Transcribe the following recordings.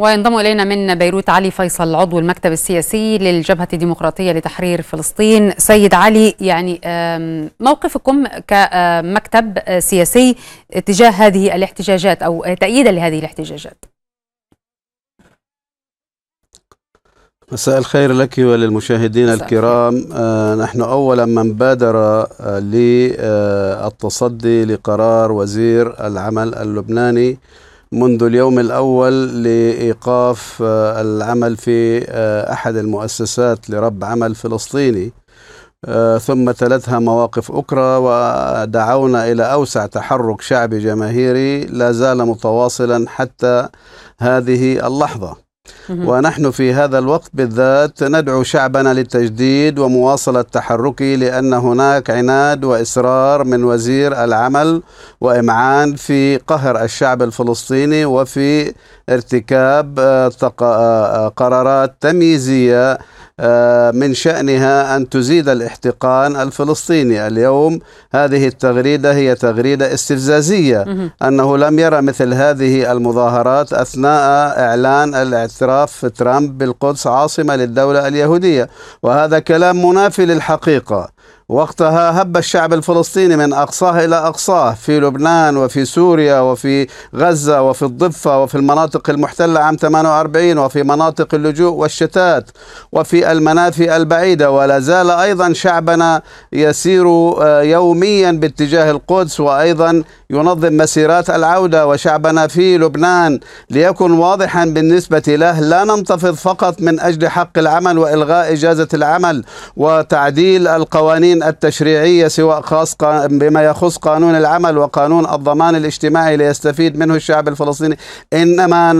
وينضم الينا من بيروت علي فيصل عضو المكتب السياسي للجبهه الديمقراطيه لتحرير فلسطين سيد علي يعني موقفكم كمكتب سياسي تجاه هذه الاحتجاجات او تأييدا لهذه الاحتجاجات مساء الخير لك وللمشاهدين الكرام آه، نحن اولا من بادر آه، للتصدي لقرار وزير العمل اللبناني منذ اليوم الأول لإيقاف آه، العمل في آه، أحد المؤسسات لرب عمل فلسطيني آه، ثم تلتها مواقف أخرى ودعونا إلى أوسع تحرك شعبي جماهيري لا زال متواصلا حتى هذه اللحظة ونحن في هذا الوقت بالذات ندعو شعبنا للتجديد ومواصلة تحركه لأن هناك عناد وإصرار من وزير العمل وإمعان في قهر الشعب الفلسطيني وفي ارتكاب آه، آه، قرارات تمييزية آه، من شأنها أن تزيد الاحتقان الفلسطيني اليوم هذه التغريدة هي تغريدة استفزازية أنه لم يرى مثل هذه المظاهرات أثناء إعلان الاعتراف ترامب بالقدس عاصمة للدولة اليهودية وهذا كلام منافي للحقيقة وقتها هب الشعب الفلسطيني من أقصاه إلى أقصاه في لبنان وفي سوريا وفي غزة وفي الضفة وفي المناطق المحتلة عام 48 وفي مناطق اللجوء والشتات وفي المنافي البعيدة ولا زال أيضا شعبنا يسير آه، يوميا باتجاه القدس وأيضا ينظم مسيرات العودة وشعبنا في لبنان ليكن واضحا بالنسبة له لا ننتفض فقط من أجل حق العمل وإلغاء إجازة العمل وتعديل القوانين القوانين التشريعية سواء خاص بما يخص قانون العمل وقانون الضمان الاجتماعي ليستفيد منه الشعب الفلسطيني إنما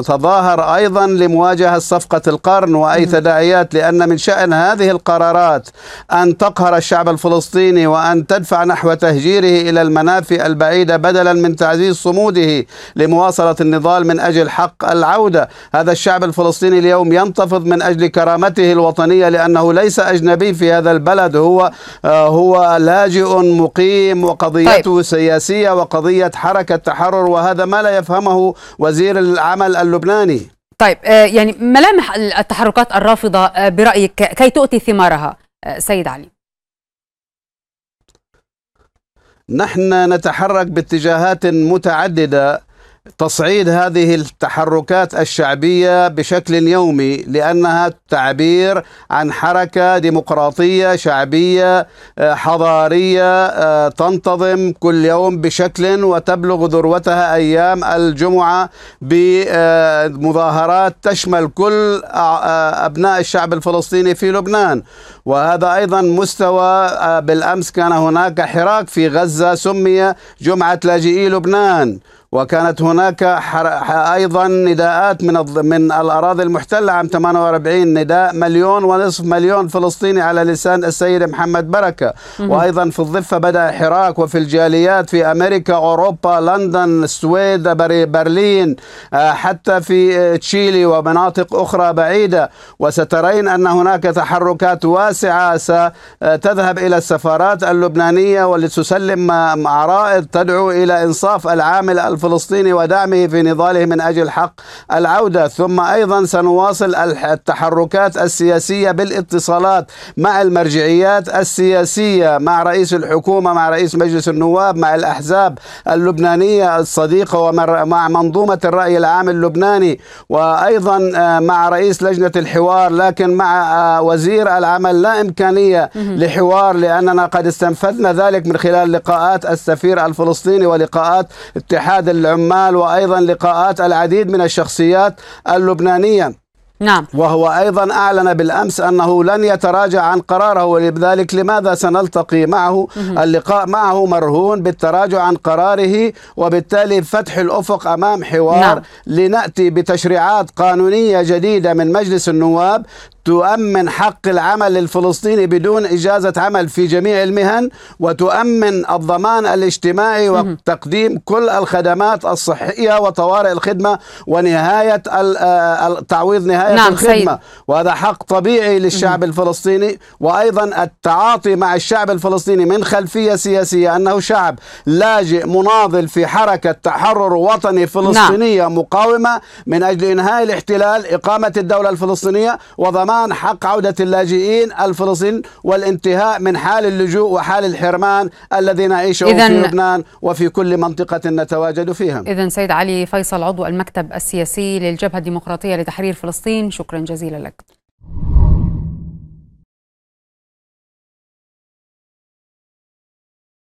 نتظاهر أيضا لمواجهة صفقة القرن وأي تداعيات لأن من شأن هذه القرارات أن تقهر الشعب الفلسطيني وأن تدفع نحو تهجيره إلى المنافئ البعيدة بدلا من تعزيز صموده لمواصلة النضال من أجل حق العودة هذا الشعب الفلسطيني اليوم ينتفض من أجل كرامته الوطنية لأنه ليس أجنبي في هذا البلد هو آه، هو لاجئ مقيم وقضيته طيب. سياسية وقضية حركة تحرر وهذا ما لا يفهمه وزير العمل اللبناني طيب آه، يعني ملامح التحركات الرافضة آه، برأيك كي تؤتي ثمارها سيد علي نحن نتحرك باتجاهات متعددة تصعيد هذه التحركات الشعبية بشكل يومي لأنها تعبير عن حركة ديمقراطية شعبية آه، حضارية آه، تنتظم كل يوم بشكل وتبلغ ذروتها أيام الجمعة بمظاهرات آه، تشمل كل أبناء الشعب الفلسطيني في لبنان وهذا أيضا مستوى بالأمس كان هناك حراك في غزة سمي جمعة لاجئي لبنان وكانت هناك ايضا نداءات من من الاراضي المحتله عام 48 نداء مليون ونصف مليون فلسطيني على لسان السيد محمد بركه وايضا في الضفه بدا حراك وفي الجاليات في امريكا اوروبا لندن السويد برلين آه، حتى في آه، تشيلي ومناطق اخرى بعيده وسترين ان هناك تحركات واسعه ستذهب الى السفارات اللبنانيه ولتسلم عرائض تدعو الى انصاف العامل الفلسطيني ودعمه في نضاله من أجل حق العودة ثم أيضا سنواصل التحركات السياسية بالاتصالات مع المرجعيات السياسية مع رئيس الحكومة مع رئيس مجلس النواب مع الأحزاب اللبنانية الصديقة ومع منظومة الرأي العام اللبناني وأيضا آه، مع رئيس لجنة الحوار لكن مع آه، وزير العمل لا إمكانية لحوار لأننا قد استنفذنا ذلك من خلال لقاءات السفير الفلسطيني ولقاءات اتحاد العمال وأيضا لقاءات العديد من الشخصيات اللبنانية نعم وهو أيضا أعلن بالأمس أنه لن يتراجع عن قراره ولذلك لماذا سنلتقي معه اللقاء معه مرهون بالتراجع عن قراره وبالتالي فتح الأفق أمام حوار نعم. لنأتي بتشريعات قانونية جديدة من مجلس النواب تؤمن حق العمل الفلسطيني بدون إجازة عمل في جميع المهن وتؤمن الضمان الاجتماعي وتقديم كل الخدمات الصحية وطوارئ الخدمة ونهاية آه، تعويض نهاية نعم الخدمة سيد. وهذا حق طبيعي للشعب الفلسطيني وأيضا التعاطي مع الشعب الفلسطيني من خلفية سياسية أنه شعب لاجئ مناضل في حركة تحرر وطني نعم. فلسطينية نعم. مقاومة من أجل إنهاء الاحتلال إقامة الدولة الفلسطينية وضمان ضمان حق عودة اللاجئين الفلسطينيين والانتهاء من حال اللجوء وحال الحرمان الذي نعيشه في لبنان وفي كل منطقة نتواجد فيها إذا سيد علي فيصل عضو المكتب السياسي للجبهة الديمقراطية لتحرير فلسطين شكرا جزيلا لك